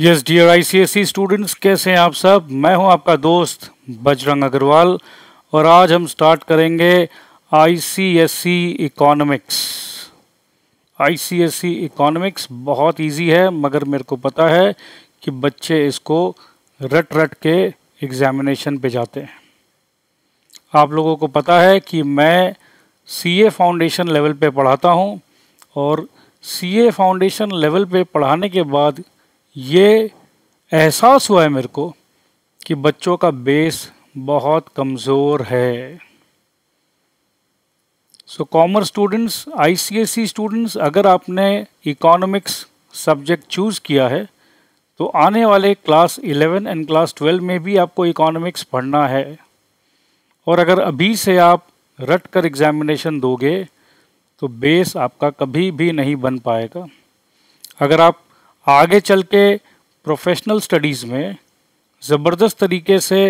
Yes dear ICSE students कैसे हैं आप सब मैं हूं आपका दोस्त बजरंग अग्रवाल और आज हम स्टार्ट करेंगे आईसीएसई इकोनॉमिक्स आईसीएसई इकोनॉमिक्स बहुत इजी है मगर मेरे को पता है कि बच्चे इसको रट रट के एग्जामिनेशन पे जाते हैं आप लोगों को पता है कि मैं सीए फाउंडेशन लेवल पे पढ़ाता हूं और सीए फाउंडेशन लेवल पे पढ़ाने के बाद ये एहसास हुआ है मेरे को कि बच्चों का बेस बहुत कमज़ोर है so commerce students ICSE students अगर आपने इकोनॉमिक्स सब्जेक्ट चूज़ किया है तो आने वाले क्लास 11 एंड क्लास 12 में भी आपको इकोनॉमिक्स पढ़ना है और अगर अभी से आप रट कर एग्ज़ामिनेशन दोगे तो बेस आपका कभी भी नहीं बन पाएगा अगर आप आगे चल के प्रोफेशनल स्टडीज़ में ज़बरदस्त तरीके से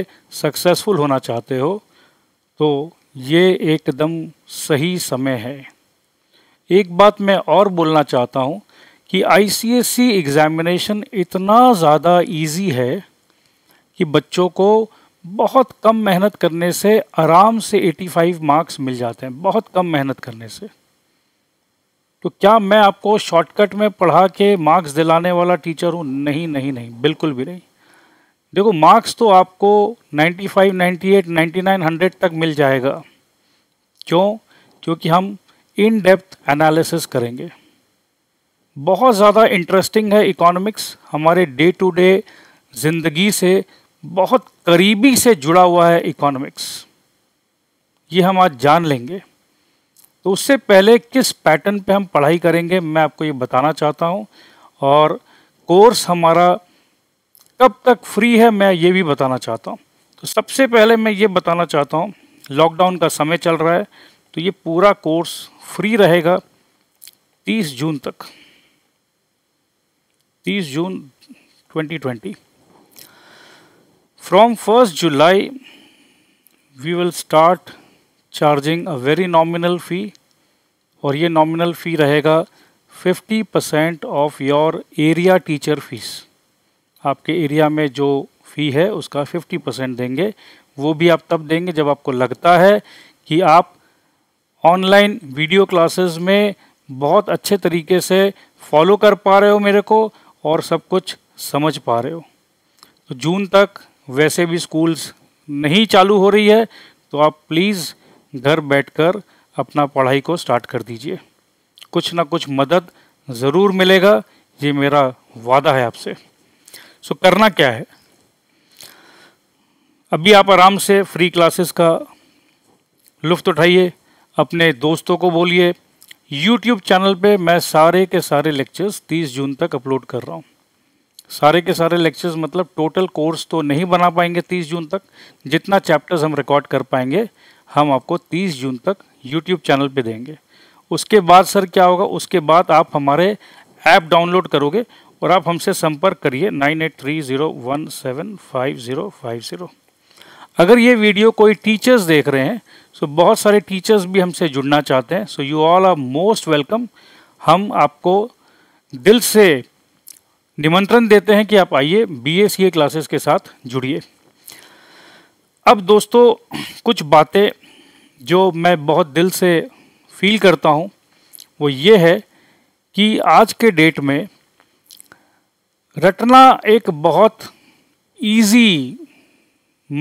सक्सेसफुल होना चाहते हो तो ये एकदम सही समय है एक बात मैं और बोलना चाहता हूँ कि आईसीएससी एग्ज़ामिनेशन इतना ज़्यादा इजी है कि बच्चों को बहुत कम मेहनत करने से आराम से 85 मार्क्स मिल जाते हैं बहुत कम मेहनत करने से तो क्या मैं आपको शॉर्टकट में पढ़ा के मार्क्स दिलाने वाला टीचर हूँ नहीं नहीं नहीं बिल्कुल भी नहीं देखो मार्क्स तो आपको 95, 98, 99, 100 तक मिल जाएगा क्यों क्योंकि हम इन डेप्थ एनालिसिस करेंगे बहुत ज़्यादा इंटरेस्टिंग है इकोनॉमिक्स हमारे डे टू डे ज़िंदगी से बहुत करीबी से जुड़ा हुआ है इकोनॉमिक्स ये हम आज जान लेंगे तो उससे पहले किस पैटर्न पे हम पढ़ाई करेंगे मैं आपको ये बताना चाहता हूँ और कोर्स हमारा कब तक फ्री है मैं ये भी बताना चाहता हूँ तो सबसे पहले मैं ये बताना चाहता हूँ लॉकडाउन का समय चल रहा है तो ये पूरा कोर्स फ्री रहेगा 30 जून तक 30 जून 2020 from first July we will start charging a very nominal fee और ये नॉमिनल फ़ी रहेगा 50 percent of your area teacher fees आपके एरिया में जो फ़ी है उसका 50 परसेंट देंगे वो भी आप तब देंगे जब आपको लगता है कि आप ऑनलाइन वीडियो क्लासेस में बहुत अच्छे तरीके से फॉलो कर पा रहे हो मेरे को और सब कुछ समझ पा रहे हो तो जून तक वैसे भी स्कूल्स नहीं चालू हो रही है तो आप प्लीज़ घर बैठकर अपना पढ़ाई को स्टार्ट कर दीजिए कुछ ना कुछ मदद ज़रूर मिलेगा ये मेरा वादा है आपसे सो करना क्या है अभी आप आराम से फ्री क्लासेस का लुफ्त उठाइए अपने दोस्तों को बोलिए यूट्यूब चैनल पे मैं सारे के सारे लेक्चर्स 30 जून तक अपलोड कर रहा हूँ सारे के सारे लेक्चर्स मतलब टोटल कोर्स तो नहीं बना पाएंगे 30 जून तक जितना चैप्टर्स हम रिकॉर्ड कर पाएंगे हम आपको 30 जून तक यूट्यूब चैनल पे देंगे उसके बाद सर क्या होगा उसके बाद आप हमारे ऐप डाउनलोड करोगे और आप हमसे संपर्क करिए nine eight three zero one seven five zero five zero अगर ये वीडियो कोई टीचर्स देख रहे हैं सो बहुत सारे टीचर्स भी हमसे जुड़ना चाहते हैं so you all are most welcome हम आपको दिल से निमंत्रण देते हैं कि आप आइए बी सी ए क्लासेस के साथ जुड़िए अब दोस्तों कुछ बातें जो मैं बहुत दिल से फील करता हूँ वो ये है कि आज के डेट में रटना एक बहुत इजी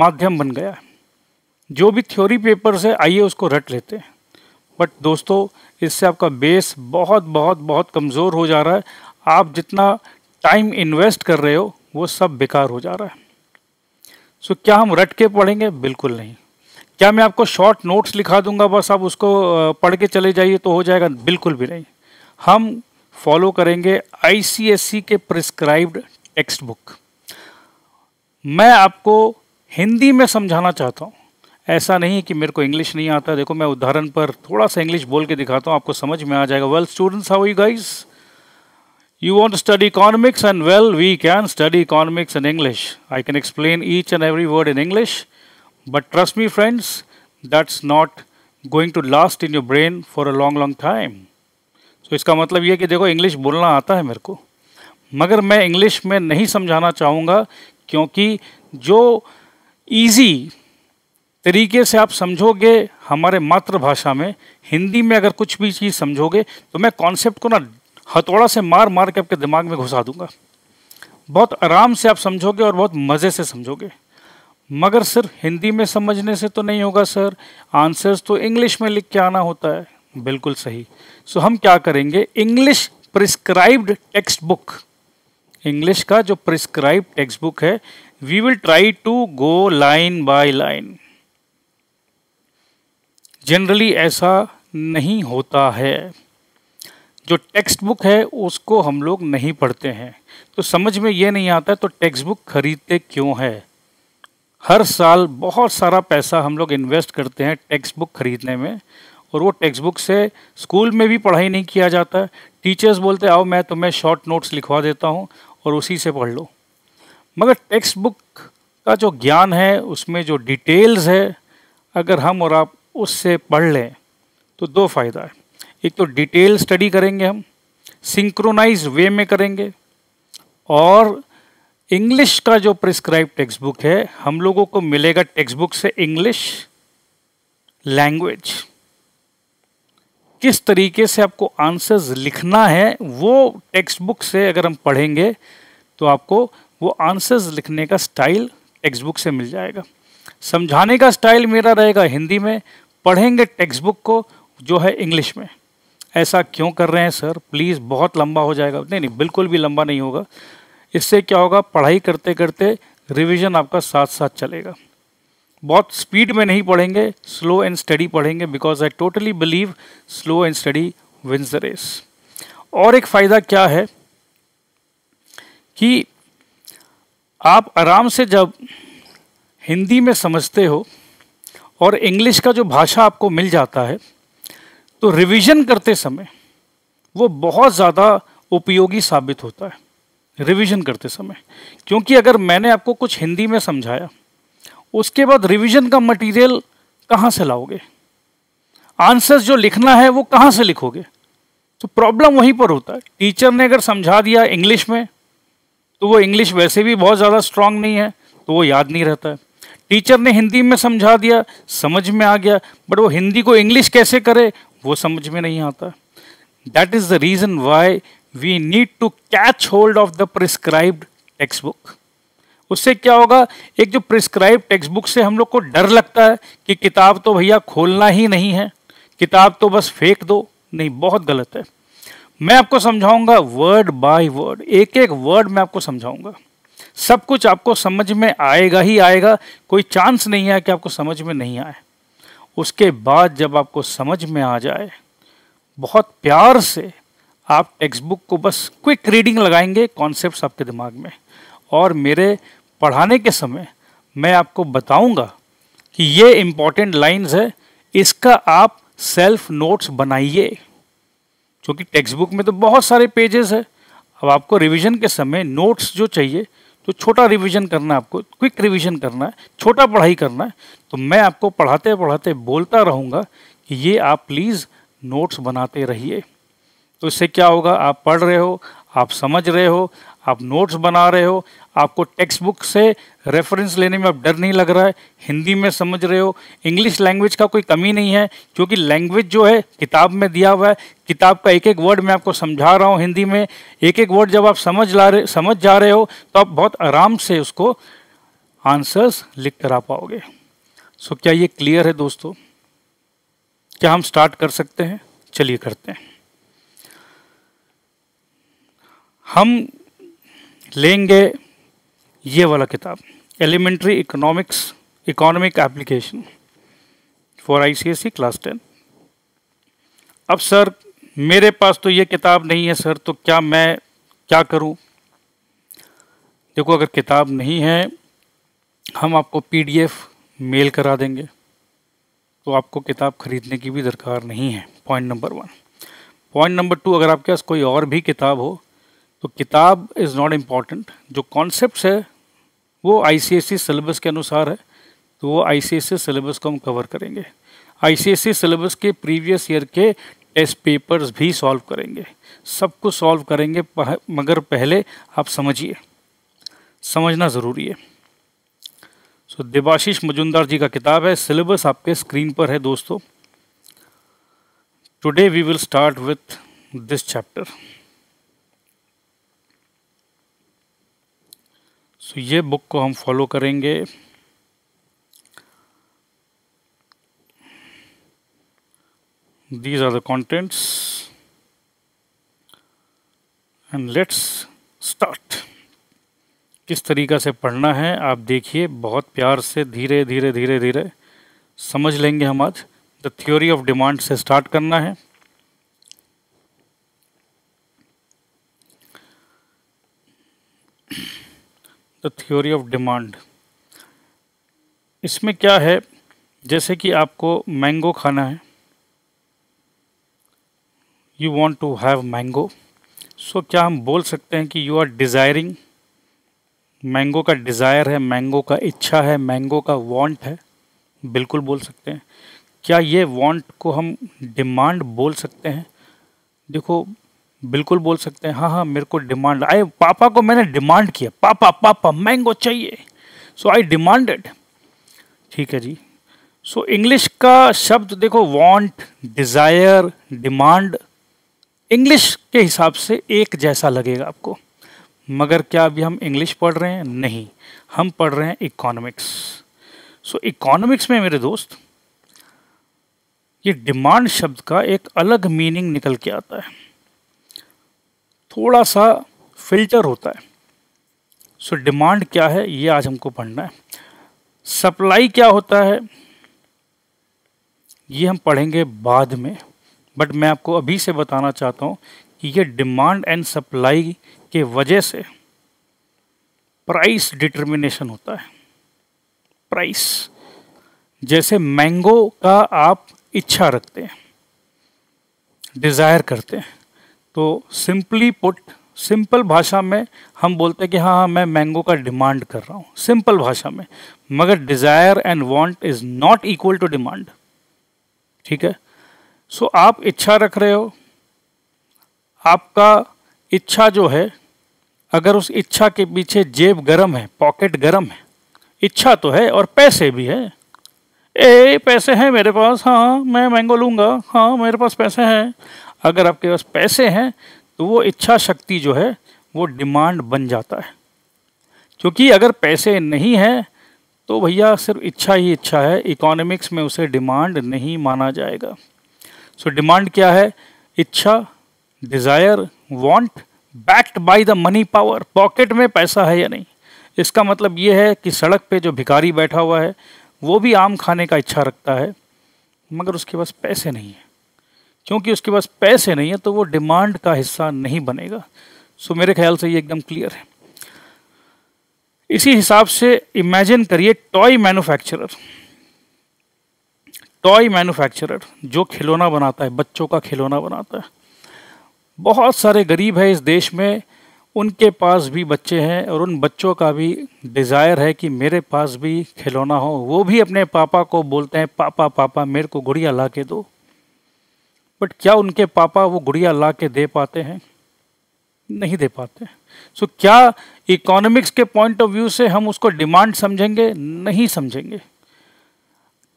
माध्यम बन गया है जो भी थ्योरी पेपर से आइए उसको रट लेते हैं बट दोस्तों इससे आपका बेस बहुत बहुत बहुत कमज़ोर हो जा रहा है आप जितना टाइम इन्वेस्ट कर रहे हो वो सब बेकार हो जा रहा है सो so, क्या हम रट के पढ़ेंगे बिल्कुल नहीं क्या मैं आपको शॉर्ट नोट्स लिखा दूंगा बस आप उसको पढ़ के चले जाइए तो हो जाएगा बिल्कुल भी नहीं हम फॉलो करेंगे आईसीएससी के प्रिस्क्राइब्ड टेक्स्ट बुक मैं आपको हिंदी में समझाना चाहता हूँ ऐसा नहीं कि मेरे को इंग्लिश नहीं आता देखो मैं उदाहरण पर थोड़ा सा इंग्लिश बोल के दिखाता हूँ आपको समझ में आ जाएगा well students how you guys You want to study economics and well, we can study economics in English. I can explain each and every word in English. But trust me friends, that's not going to last in your brain for a long long time. So इसका मतलब ये कि देखो English बोलना आता है मेरे को magar main english mein nahi samjhana chahunga kyunki jo easy तरीके से आप समझोगे हमारे मातृभाषा में हिंदी में अगर कुछ भी चीज़ समझोगे तो मैं कॉन्सेप्ट को ना हथौड़ा से मार मार के आपके दिमाग में घुसा दूंगा बहुत आराम से आप समझोगे और बहुत मज़े से समझोगे मगर सिर्फ हिंदी में समझने से तो नहीं होगा सर आंसर्स तो इंग्लिश में लिख के आना होता है बिल्कुल सही सो हम क्या करेंगे English prescribed textbook English का जो प्रिस्क्राइब टेक्स्ट बुक है we will try to go line by line generally ऐसा नहीं होता है जो टेक्स्ट बुक है उसको हम लोग नहीं पढ़ते हैं तो समझ में ये नहीं आता तो टेक्स्ट बुक खरीदते क्यों है हर साल बहुत सारा पैसा हम लोग इन्वेस्ट करते हैं टेक्स्ट बुक खरीदने में और वो टेक्स्ट बुक से स्कूल में भी पढ़ाई नहीं किया जाता टीचर्स बोलते आओ मैं तुम्हें शॉर्ट नोट्स लिखवा देता हूँ और उसी से पढ़ लो मगर टेक्स्ट बुक का जो ज्ञान है उसमें जो डिटेल्स है अगर हम और आप उससे पढ़ लें तो दो फ़ायदा है एक तो डिटेल स्टडी करेंगे हम सिंक्रोनाइज वे में करेंगे और इंग्लिश का जो प्रिस्क्राइब टेक्स्ट बुक है हम लोगों को मिलेगा टेक्स्ट बुक से इंग्लिश लैंग्वेज किस तरीके से आपको आंसर्स लिखना है वो टेक्स्ट बुक से अगर हम पढ़ेंगे तो आपको वो आंसर्स लिखने का स्टाइल टेक्स्ट बुक से मिल जाएगा समझाने का स्टाइल मेरा रहेगा हिंदी में पढ़ेंगे टेक्स्ट बुक को जो है इंग्लिश में ऐसा क्यों कर रहे हैं सर प्लीज़ बहुत लंबा हो जाएगा नहीं नहीं बिल्कुल भी लंबा नहीं होगा इससे क्या होगा पढ़ाई करते करते रिविज़न आपका साथ साथ चलेगा बहुत स्पीड में नहीं पढ़ेंगे स्लो एंड स्टडी पढ़ेंगे because I totally believe slow and steady wins the race और एक फ़ायदा क्या है कि आप आराम से जब हिंदी में समझते हो और इंग्लिश का जो भाषा आपको मिल जाता है तो रिवीजन करते समय वो बहुत ज़्यादा उपयोगी साबित होता है रिवीजन करते समय क्योंकि अगर मैंने आपको कुछ हिंदी में समझाया उसके बाद रिवीजन का मटेरियल कहाँ से लाओगे आंसर्स जो लिखना है वो कहाँ से लिखोगे तो प्रॉब्लम वहीं पर होता है टीचर ने अगर समझा दिया इंग्लिश में तो वो इंग्लिश वैसे भी बहुत ज़्यादा स्ट्रांग नहीं है तो वो याद नहीं रहता है टीचर ने हिंदी में समझा दिया समझ में आ गया बट वो हिंदी को इंग्लिश कैसे करे वो समझ में नहीं आता that is the reason why we need to catch hold of the prescribed textbook उससे क्या होगा एक जो प्रिस्क्राइब टेक्स्ट बुक से हम लोग को डर लगता है कि किताब तो भैया खोलना ही नहीं है किताब तो बस फेंक दो नहीं बहुत गलत है मैं आपको समझाऊंगा वर्ड बाय वर्ड एक एक वर्ड मैं आपको समझाऊंगा सब कुछ आपको समझ में आएगा ही आएगा कोई चांस नहीं है कि आपको समझ में नहीं आए उसके बाद जब आपको समझ में आ जाए बहुत प्यार से आप टेक्स्ट बुक को बस क्विक रीडिंग लगाएंगे कॉन्सेप्ट्स आपके दिमाग में और मेरे पढ़ाने के समय मैं आपको बताऊंगा कि ये इम्पॉर्टेंट लाइंस है इसका आप सेल्फ नोट्स बनाइए क्योंकि टेक्स्ट बुक में तो बहुत सारे पेजेस है अब आपको रिवीजन के समय नोट्स जो चाहिए तो छोटा रिवीजन करना आपको क्विक रिवीजन करना है छोटा पढ़ाई करना है तो मैं आपको पढ़ाते पढ़ाते बोलता रहूँगा कि ये आप प्लीज़ नोट्स बनाते रहिए तो इससे क्या होगा आप पढ़ रहे हो आप समझ रहे हो आप नोट्स बना रहे हो आपको टेक्स्ट बुक से रेफरेंस लेने में अब डर नहीं लग रहा है हिंदी में समझ रहे हो इंग्लिश लैंग्वेज का कोई कमी नहीं है क्योंकि लैंग्वेज जो है किताब में दिया हुआ है किताब का एक एक वर्ड मैं आपको समझा रहा हूँ हिंदी में एक एक वर्ड जब आप समझ ला रहे समझ जा रहे हो तो आप बहुत आराम से उसको आंसर्स लिख कर आ पाओगे सो क्या ये क्लियर है दोस्तों क्या हम स्टार्ट कर सकते हैं चलिए करते हैं हम लेंगे ये वाला किताब elementary economics economic application for ICSE class ten अब सर मेरे पास तो ये किताब नहीं है सर तो क्या मैं क्या करूं देखो अगर किताब नहीं है हम आपको पीडीएफ मेल करा देंगे तो आपको किताब खरीदने की भी दरकार नहीं है point number one point number two अगर आपके पास कोई और भी किताब हो तो किताब इज़ नॉट इम्पॉर्टेंट जो कॉन्सेप्ट है वो आई सिलेबस के अनुसार है तो वो आई सिलेबस को हम कवर करेंगे आई सिलेबस के प्रीवियस ईयर के टेस्ट पेपर्स भी सॉल्व करेंगे सब कुछ सॉल्व करेंगे पह, मगर पहले आप समझिए समझना ज़रूरी है सो so, देवाशीष मजुमदार जी का किताब है सिलेबस आपके स्क्रीन पर है दोस्तों today we will start with this chapter so तो ये बुक को हम फॉलो करेंगे these are the contents and let's start किस तरीका से पढ़ना है आप देखिए बहुत प्यार से धीरे धीरे धीरे धीरे समझ लेंगे हम आज द थ्योरी ऑफ डिमांड से स्टार्ट करना है द थ्योरी ऑफ डिमांड इसमें क्या है जैसे कि आपको मैंगो खाना है you want to have mango so क्या हम बोल सकते हैं कि यू आर डिज़ायरिंग मैंगो का डिज़ायर है मैंगो का इच्छा है मैंगो का वांट है बिल्कुल बोल सकते हैं क्या ये वांट को हम डिमांड बोल सकते हैं देखो बिल्कुल बोल सकते हैं हाँ हाँ मेरे को डिमांड आई पापा को मैंने डिमांड किया पापा पापा मैंगो चाहिए सो आई डिमांडेड ठीक है जी सो so, इंग्लिश का शब्द देखो वांट डिज़ायर डिमांड इंग्लिश के हिसाब से एक जैसा लगेगा आपको मगर क्या अभी हम इंग्लिश पढ़ रहे हैं नहीं हम पढ़ रहे हैं इकोनॉमिक्स सो इकोनॉमिक्स में मेरे दोस्त ये डिमांड शब्द का एक अलग मीनिंग निकल के आता है थोड़ा सा फिल्टर होता है सो so, डिमांड क्या है ये आज हमको पढ़ना है सप्लाई क्या होता है ये हम पढ़ेंगे बाद में बट मैं आपको अभी से बताना चाहता हूँ कि ये डिमांड एंड सप्लाई के वजह से प्राइस डिटर्मिनेशन होता है प्राइस जैसे मैंगो का आप इच्छा रखते हैं डिज़ायर करते हैं तो सिंपली पुट सिंपल भाषा में हम बोलते हैं कि हाँ हाँ मैं मैंगो का डिमांड कर रहा हूँ सिंपल भाषा में मगर desire and want is not equal to demand ठीक है सो so, आप इच्छा रख रहे हो आपका इच्छा जो है अगर उस इच्छा के पीछे जेब गरम है पॉकेट गरम है इच्छा तो है और पैसे भी है ए पैसे हैं मेरे पास हाँ, हाँ मैं मैंगो लूँगा हाँ मेरे पास पैसे हैं अगर आपके पास पैसे हैं तो वो इच्छा शक्ति जो है वो डिमांड बन जाता है क्योंकि अगर पैसे नहीं हैं तो भैया सिर्फ इच्छा ही इच्छा है इकोनॉमिक्स में उसे डिमांड नहीं माना जाएगा सो so, डिमांड क्या है इच्छा desire want backed by the money power pocket में पैसा है या नहीं इसका मतलब ये है कि सड़क पे जो भिखारी बैठा हुआ है वो भी आम खाने का इच्छा रखता है मगर उसके पास पैसे नहीं है क्योंकि उसके पास पैसे नहीं है तो वो डिमांड का हिस्सा नहीं बनेगा सो मेरे ख्याल से ये एकदम क्लियर है इसी हिसाब से इमेजिन करिए टॉय मैन्युफैक्चरर टॉय मैन्युफैक्चरर जो खिलौना बनाता है बच्चों का खिलौना बनाता है बहुत सारे गरीब है इस देश में उनके पास भी बच्चे हैं और उन बच्चों का भी डिज़ायर है कि मेरे पास भी खिलौना हो वो भी अपने पापा को बोलते हैं पापा पापा मेरे को गुड़िया ला के दो बट क्या उनके पापा वो गुड़िया ला के दे पाते हैं नहीं दे पाते सो so, क्या इकोनॉमिक्स के पॉइंट ऑफ व्यू से हम उसको डिमांड समझेंगे नहीं समझेंगे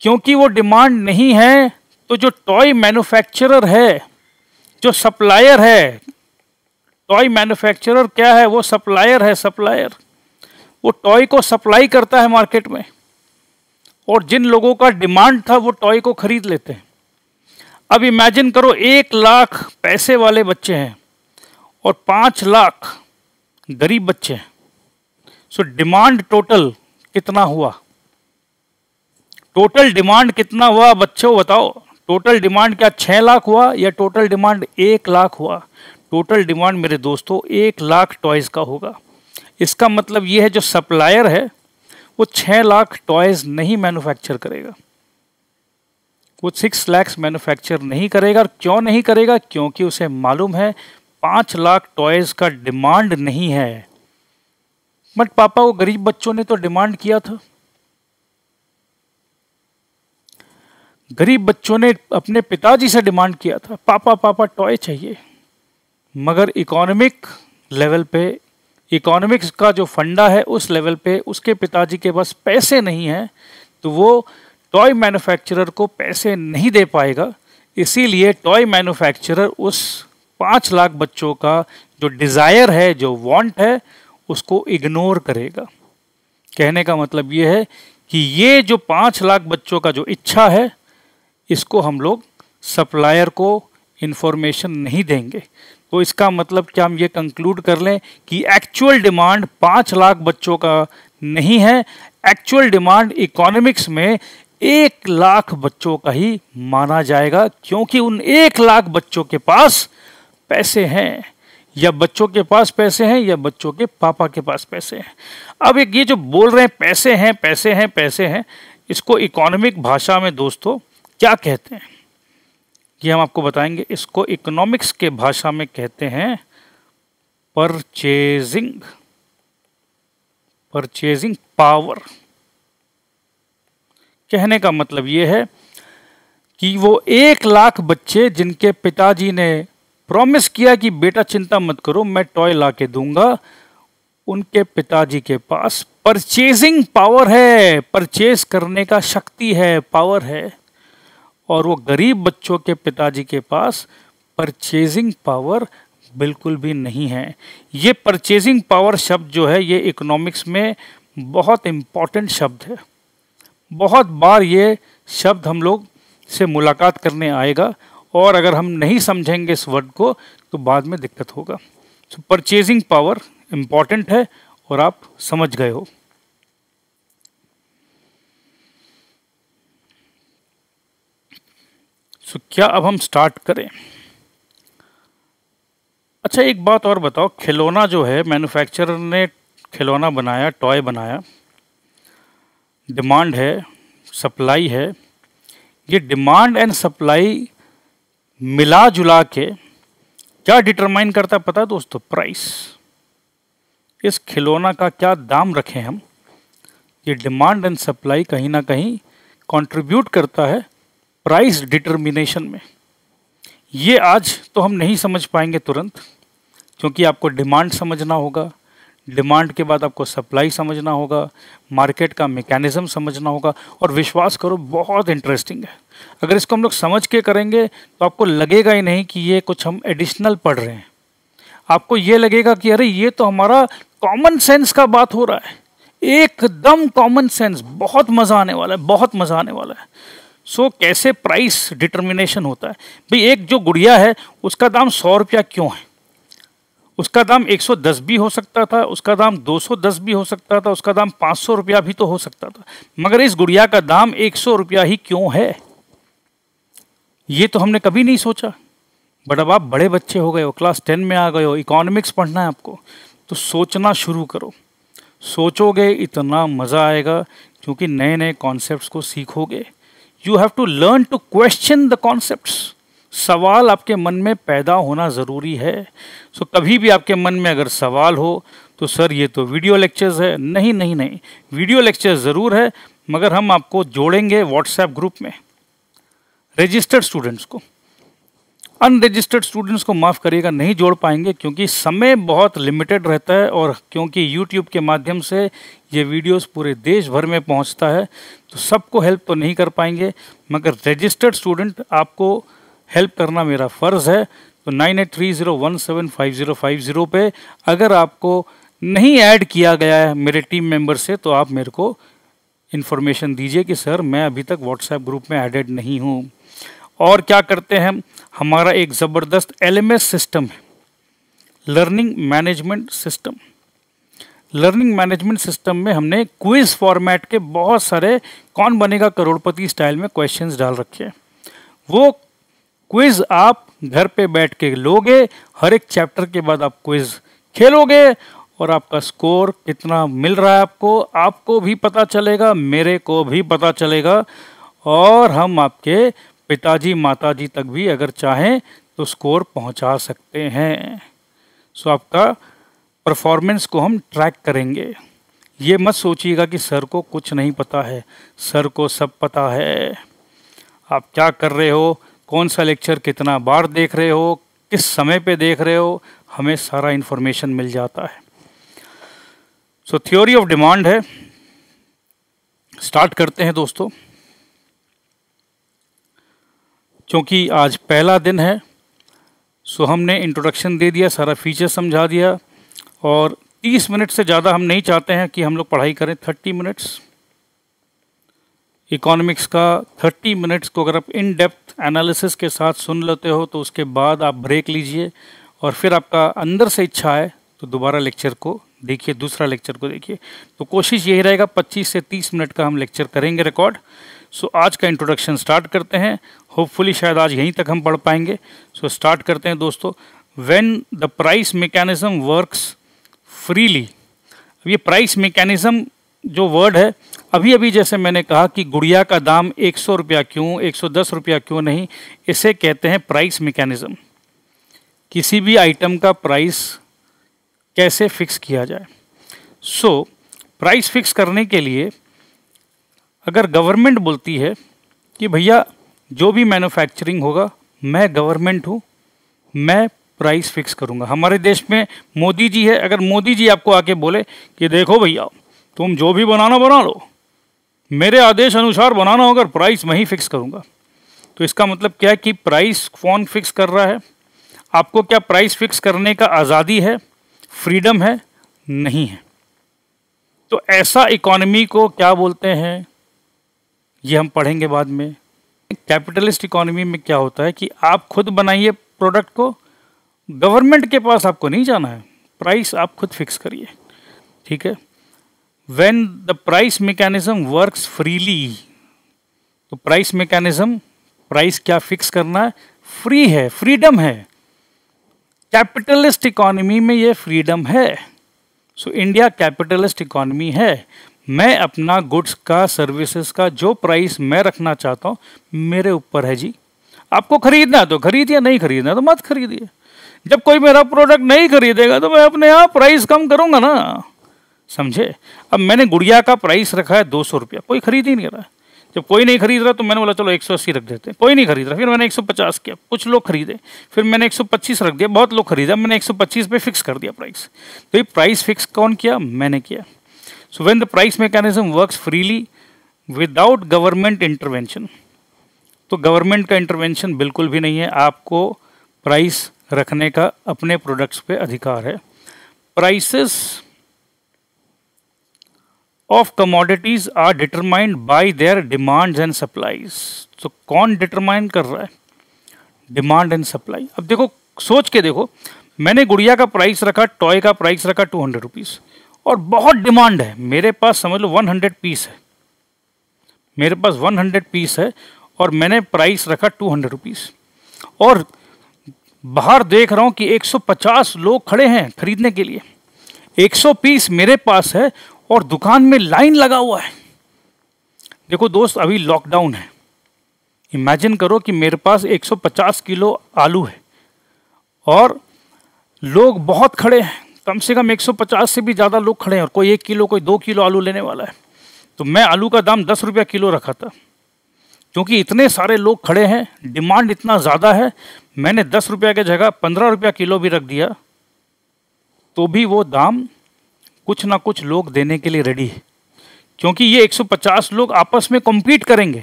क्योंकि वो डिमांड नहीं है तो जो टॉय मैन्युफैक्चरर है जो सप्लायर है टॉय मैन्युफैक्चरर क्या है वो सप्लायर है सप्लायर वो टॉय को सप्लाई करता है मार्केट में और जिन लोगों का डिमांड था वो टॉय को खरीद लेते हैं अब इमेजिन करो एक लाख पैसे वाले बच्चे हैं और पाँच लाख गरीब बच्चे हैं सो डिमांड टोटल कितना हुआ टोटल डिमांड कितना हुआ बच्चों बताओ टोटल डिमांड क्या छः लाख हुआ या टोटल डिमांड एक लाख हुआ टोटल डिमांड मेरे दोस्तों एक लाख टॉयज़ का होगा इसका मतलब ये है जो सप्लायर है वो छः लाख टॉयज़ नहीं मैन्युफैक्चर करेगा वो सिक्स लैक्स मैन्युफैक्चर नहीं करेगा और क्यों नहीं करेगा क्योंकि उसे मालूम है पाँच लाख टॉयज़ का डिमांड नहीं है बट पापा वो गरीब बच्चों ने तो डिमांड किया था गरीब बच्चों ने अपने पिताजी से डिमांड किया था पापा पापा टॉय चाहिए मगर इकोनॉमिक लेवल पे इकोनॉमिक्स का जो फंडा है उस लेवल पे उसके पिताजी के पास पैसे नहीं हैं तो वो टॉय मैन्युफैक्चरर को पैसे नहीं दे पाएगा इसीलिए टॉय मैन्युफैक्चरर उस पाँच लाख बच्चों का जो डिज़ायर है जो वांट है उसको इग्नोर करेगा कहने का मतलब ये है कि ये जो पाँच लाख बच्चों का जो इच्छा है इसको हम लोग सप्लायर को इन्फॉर्मेशन नहीं देंगे तो इसका मतलब क्या हम ये कंक्लूड कर लें कि एक्चुअल डिमांड पाँच लाख बच्चों का नहीं है एक्चुअल डिमांड इकोनॉमिक्स में एक लाख बच्चों का ही माना जाएगा क्योंकि उन एक लाख बच्चों के पास पैसे हैं या बच्चों के पास पैसे हैं या बच्चों के पापा के पास पैसे हैं अब एक ये जो बोल रहे हैं पैसे हैं पैसे हैं पैसे हैं इसको इकोनॉमिक भाषा में दोस्तों क्या कहते हैं ये हम आपको बताएंगे इसको इकोनॉमिक्स के भाषा में कहते हैं परचेजिंग परचेजिंग पावर कहने का मतलब ये है कि वो एक लाख बच्चे जिनके पिताजी ने प्रॉमिस किया कि बेटा चिंता मत करो मैं टॉय ला के दूंगा उनके पिताजी के पास परचेजिंग पावर है परचेज करने का शक्ति है पावर है और वो गरीब बच्चों के पिताजी के पास परचेजिंग पावर बिल्कुल भी नहीं है ये परचेजिंग पावर शब्द जो है ये इकोनॉमिक्स में बहुत इम्पॉर्टेंट शब्द है बहुत बार ये शब्द हम लोग से मुलाकात करने आएगा और अगर हम नहीं समझेंगे इस वर्ड को तो बाद में दिक्कत होगा सो परचेजिंग पावर इम्पॉर्टेंट है और आप समझ गए हो सो so, क्या अब हम स्टार्ट करें अच्छा एक बात और बताओ खिलौना जो है मैन्युफैक्चरर ने खिलौना बनाया टॉय बनाया डिमांड है सप्लाई है ये डिमांड एंड सप्लाई मिला जुला के क्या डिटरमाइन करता है पता है दोस्तों प्राइस इस खिलौना का क्या दाम रखें हम ये डिमांड एंड सप्लाई कहीं ना कहीं कंट्रीब्यूट करता है प्राइस डिटर्मिनेशन में ये आज तो हम नहीं समझ पाएंगे तुरंत क्योंकि आपको डिमांड समझना होगा डिमांड के बाद आपको सप्लाई समझना होगा मार्केट का मेकेनिज़्म समझना होगा और विश्वास करो बहुत इंटरेस्टिंग है अगर इसको हम लोग समझ के करेंगे तो आपको लगेगा ही नहीं कि ये कुछ हम एडिशनल पढ़ रहे हैं आपको ये लगेगा कि अरे ये तो हमारा कॉमन सेंस का बात हो रहा है एकदम कॉमन सेंस बहुत मज़ा आने वाला है बहुत मज़ा आने वाला है सो so, कैसे प्राइस डिटर्मिनेशन होता है भाई एक जो गुड़िया है उसका दाम सौ रुपया क्यों है उसका दाम 110 भी हो सकता था उसका दाम 210 भी हो सकता था उसका दाम 500 रुपया भी तो हो सकता था मगर इस गुड़िया का दाम 100 रुपया ही क्यों है ये तो हमने कभी नहीं सोचा बट अब आप बड़े बच्चे हो गए हो क्लास टेन में आ गए हो इकोनॉमिक्स पढ़ना है आपको तो सोचना शुरू करो सोचोगे इतना मज़ा आएगा क्योंकि नए नए कॉन्सेप्ट को सीखोगे you have to learn to question the concepts सवाल आपके मन में पैदा होना ज़रूरी है सो कभी भी आपके मन में अगर सवाल हो तो सर ये तो वीडियो लेक्चर्स है नहीं नहीं नहीं वीडियो लेक्चर ज़रूर है मगर हम आपको जोड़ेंगे व्हाट्सएप ग्रुप में रजिस्टर्ड स्टूडेंट्स को अनरजिस्टर्ड स्टूडेंट्स को माफ़ करिएगा नहीं जोड़ पाएंगे क्योंकि समय बहुत लिमिटेड रहता है और क्योंकि यूट्यूब के माध्यम से ये वीडियोस पूरे देश भर में पहुंचता है तो सबको हेल्प तो नहीं कर पाएंगे मगर रजिस्टर्ड स्टूडेंट आपको हेल्प करना मेरा फ़र्ज़ है तो nine eight three zero one seven five zero five zero पर अगर आपको नहीं ऐड किया गया है मेरे टीम मेंबर से तो आप मेरे को इन्फॉर्मेशन दीजिए कि सर मैं अभी तक व्हाट्सएप ग्रुप में एडेड नहीं हूँ और क्या करते हैं हमारा एक ज़बरदस्त एल सिस्टम है learning management system learning management system में हमने क्विज फॉर्मेट के बहुत सारे कौन बनेगा करोड़पति स्टाइल में क्वेश्चंस डाल रखे हैं वो क्विज आप घर पे बैठ के लोगे हर एक चैप्टर के बाद आप क्विज खेलोगे और आपका स्कोर कितना मिल रहा है आपको आपको भी पता चलेगा मेरे को भी पता चलेगा और हम आपके पिताजी माताजी तक भी अगर चाहें तो स्कोर पहुंचा सकते हैं सो आपका परफॉर्मेंस को हम ट्रैक करेंगे ये मत सोचिएगा कि सर को कुछ नहीं पता है सर को सब पता है आप क्या कर रहे हो कौन सा लेक्चर कितना बार देख रहे हो किस समय पे देख रहे हो हमें सारा इन्फॉर्मेशन मिल जाता है सो थ्योरी ऑफ डिमांड है स्टार्ट करते हैं दोस्तों क्योंकि आज पहला दिन है सो हमने इंट्रोडक्शन दे दिया सारा फीचर समझा दिया और 30 मिनट से ज़्यादा हम नहीं चाहते हैं कि हम लोग पढ़ाई करें 30 मिनट्स इकोनॉमिक्स का 30 मिनट्स को अगर आप इन डेप्थ एनालिसिस के साथ सुन लेते हो तो उसके बाद आप ब्रेक लीजिए और फिर आपका अंदर से इच्छा है तो दोबारा लेक्चर को देखिए दूसरा लेक्चर को देखिए तो कोशिश यही रहेगा 25 से 30 मिनट का हम लेक्चर करेंगे रिकॉर्ड सो आज का इंट्रोडक्शन स्टार्ट करते हैं होपफुली शायद आज यहीं तक हम पढ़ पाएंगे सो स्टार्ट करते हैं दोस्तों when the price mechanism works freely अब ये प्राइस मेकेनिज़म जो वर्ड है अभी अभी जैसे मैंने कहा कि गुड़िया का दाम एक सौ रुपया क्यों एक सौ दस रुपया क्यों नहीं इसे कहते हैं प्राइस मेकेनिज़म किसी भी आइटम का प्राइस कैसे फिक्स किया जाए सो so, प्राइस फिक्स करने के लिए अगर गवर्नमेंट बोलती है कि भैया जो भी मैन्युफैक्चरिंग होगा मैं गवर्नमेंट हूँ मैं प्राइस फिक्स करूँगा हमारे देश में मोदी जी है अगर मोदी जी आपको आके बोले कि देखो भैया तुम जो भी बनाना बना लो मेरे आदेश अनुसार बनाना होगा प्राइस मैं ही फिक्स करूँगा तो इसका मतलब क्या है कि प्राइस कौन फिक्स कर रहा है आपको क्या प्राइस फिक्स करने का आज़ादी है फ्रीडम है नहीं है तो ऐसा इकोनॉमी को क्या बोलते हैं ये हम पढ़ेंगे बाद में कैपिटलिस्ट इकोनॉमी में क्या होता है कि आप खुद बनाइए प्रोडक्ट को गवर्नमेंट के पास आपको नहीं जाना है प्राइस आप खुद फिक्स करिए ठीक है when the price mechanism works freely तो price mechanism price क्या fix करना है free है freedom है कैपिटलिस्ट इकोनॉमी में ये फ्रीडम है सो इंडिया कैपिटलिस्ट इकोनॉमी है मैं अपना गुड्स का सर्विसेज का जो प्राइस मैं रखना चाहता हूँ मेरे ऊपर है जी आपको खरीदना तो खरीदिए नहीं खरीदना तो मत खरीदिए जब कोई मेरा प्रोडक्ट नहीं खरीदेगा तो मैं अपने यहाँ प्राइस कम करूँगा ना समझे अब मैंने गुड़िया का प्राइस रखा है दो सौ रुपया कोई खरीद ही नहीं रहा जब कोई नहीं खरीद रहा तो मैंने बोला चलो एक सौ अस्सी रख देते हैं कोई नहीं खरीद रहा फिर मैंने एक सौ पचास किया कुछ लोग खरीदे फिर मैंने एक सौ पच्चीस रख दिया बहुत लोग खरीदा मैंने एक सौ पच्चीस पे फिक्स कर दिया प्राइस तो ये प्राइस फिक्स कौन किया मैंने किया so when the price mechanism works freely without government intervention तो गवर्नमेंट का इंटरवेंशन बिल्कुल भी नहीं है आपको प्राइस रखने का अपने प्रोडक्ट्स पे अधिकार है prices of commodities are determined by their demands and supplies तो कौन डिटरमाइन कर रहा है डिमांड एंड सप्लाई अब देखो सोच के देखो मैंने गुड़िया का प्राइस रखा टॉय का प्राइस रखा टू हंड्रेड रुपीज़ और बहुत डिमांड है मेरे पास समझ लो वन हंड्रेड पीस है मेरे पास वन हंड्रेड पीस है और मैंने प्राइस रखा टू हंड्रेड रुपीज़ और बाहर देख रहा हूँ कि 150 लोग खड़े हैं खरीदने के लिए 100 पीस मेरे पास है और दुकान में लाइन लगा हुआ है देखो दोस्त अभी लॉकडाउन है इमेजिन करो कि मेरे पास 150 किलो आलू है और लोग बहुत खड़े हैं कम से कम 150 से भी ज़्यादा लोग खड़े हैं और कोई एक किलो कोई दो किलो आलू लेने वाला है तो मैं आलू का दाम दस रुपया किलो रखा था क्योंकि इतने सारे लोग खड़े हैं डिमांड इतना ज़्यादा है मैंने दस रुपया की जगह पंद्रह रुपया किलो भी रख दिया तो भी वो दाम कुछ ना कुछ लोग देने के लिए रेडी है क्योंकि ये 150 लोग आपस में कॉम्पीट करेंगे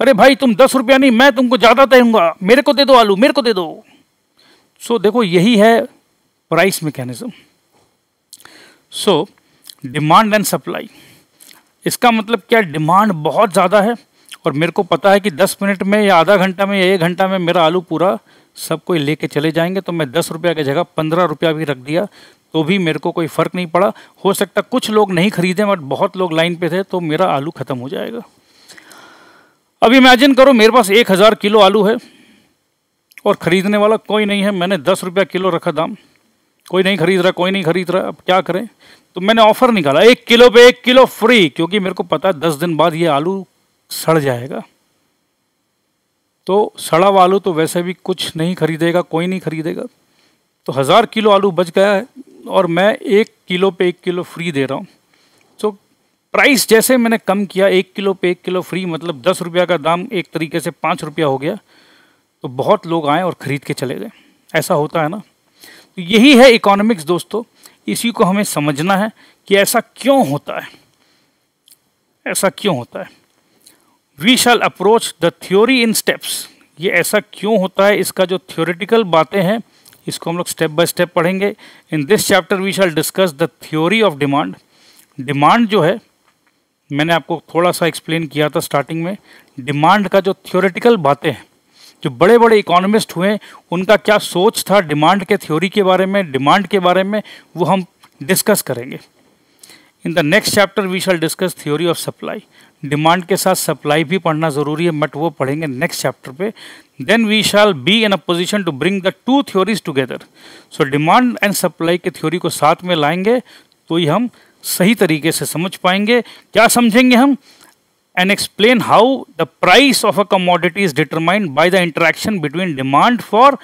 अरे भाई तुम दस रुपया नहीं मैं तुमको ज़्यादा देगा मेरे को दे दो आलू मेरे को दे दो सो so, देखो यही है price mechanism so demand and supply इसका मतलब क्या डिमांड बहुत ज़्यादा है और मेरे को पता है कि दस मिनट में या आधा घंटा में या एक घंटा में मेरा आलू पूरा सब कोई लेके चले जाएंगे तो मैं दस रुपया की जगह पंद्रह रुपया भी रख दिया तो भी मेरे को कोई फ़र्क नहीं पड़ा हो सकता कुछ लोग नहीं खरीदें बट बहुत लोग लाइन पे थे तो मेरा आलू ख़त्म हो जाएगा अब इमेजिन करो मेरे पास एक हज़ार किलो आलू है और ख़रीदने वाला कोई नहीं है मैंने दस रुपया किलो रखा दाम कोई नहीं खरीद रहा कोई नहीं खरीद रहा अब क्या करें तो मैंने ऑफ़र निकाला एक किलो पे एक किलो फ्री क्योंकि मेरे को पता है दस दिन बाद ये आलू सड़ जाएगा तो सड़ा हुआ आलू तो वैसे भी कुछ नहीं खरीदेगा कोई नहीं खरीदेगा तो हज़ार किलो आलू बच गया है और मैं एक किलो पे एक किलो फ्री दे रहा हूँ तो प्राइस जैसे मैंने कम किया एक किलो पे एक किलो फ्री मतलब दस रुपया का दाम एक तरीके से पाँच रुपया हो गया तो बहुत लोग आए और ख़रीद के चले गए ऐसा होता है ना तो यही है इकोनॉमिक्स दोस्तों इसी को हमें समझना है कि ऐसा क्यों होता है ऐसा क्यों होता है we shall approach the theory in steps ये ऐसा क्यों होता है इसका जो थ्योरेटिकल बातें हैं इसको हम लोग स्टेप बाय स्टेप पढ़ेंगे in this chapter we shall discuss the theory of demand demand जो है मैंने आपको थोड़ा सा एक्सप्लेन किया था स्टार्टिंग में डिमांड का जो थ्योरेटिकल बातें हैं जो बड़े बड़े इकोनॉमिस्ट हुए उनका क्या सोच था डिमांड के थ्योरी के बारे में डिमांड के बारे में वो हम डिस्कस करेंगे in the next chapter we shall discuss theory of supply demand के साथ सप्लाई भी पढ़ना ज़रूरी है बट वो पढ़ेंगे नेक्स्ट चैप्टर पे then we shall be in a position to bring the two theories together so demand and supply के थ्योरी को साथ में लाएंगे तो ही हम सही तरीके से समझ पाएंगे क्या समझेंगे हम and explain how the price of a commodity is determined by the interaction between demand for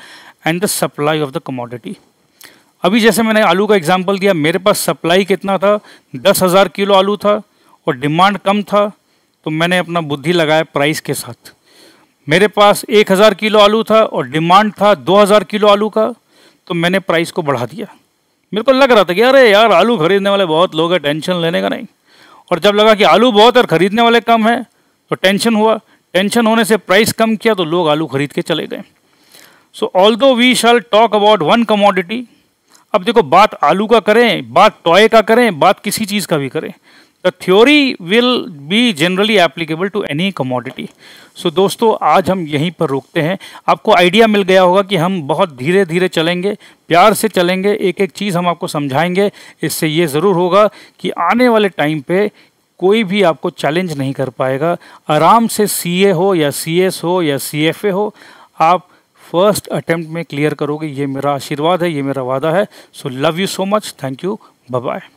and the supply of the commodity अभी जैसे मैंने आलू का एग्जाम्पल दिया मेरे पास सप्लाई कितना था दस हज़ार किलो आलू था और डिमांड कम था तो मैंने अपना बुद्धि लगाया प्राइस के साथ मेरे पास एक हज़ार किलो आलू था और डिमांड था दो हज़ार किलो आलू का तो मैंने प्राइस को बढ़ा दिया मेरे को लग रहा था कि अरे यार आलू खरीदने वाले बहुत लोग हैं टेंशन लेने का नहीं और जब लगा कि आलू बहुत और ख़रीदने वाले कम हैं तो टेंशन हुआ टेंशन होने से प्राइस कम किया तो लोग आलू खरीद के चले गए so although we shall talk about one commodity अब देखो बात आलू का करें बात टॉय का करें बात किसी चीज़ का भी करें the theory will be generally applicable to any commodity so दोस्तों आज हम यहीं पर रुकते हैं आपको आइडिया मिल गया होगा कि हम बहुत धीरे धीरे चलेंगे प्यार से चलेंगे एक एक चीज़ हम आपको समझाएंगे इससे ये ज़रूर होगा कि आने वाले टाइम पे कोई भी आपको चैलेंज नहीं कर पाएगा आराम से सी हो या सी हो या सी हो आप फर्स्ट अटेम्प्ट में क्लियर करोगे ये मेरा आशीर्वाद है ये मेरा वादा है so love you so much thank you bye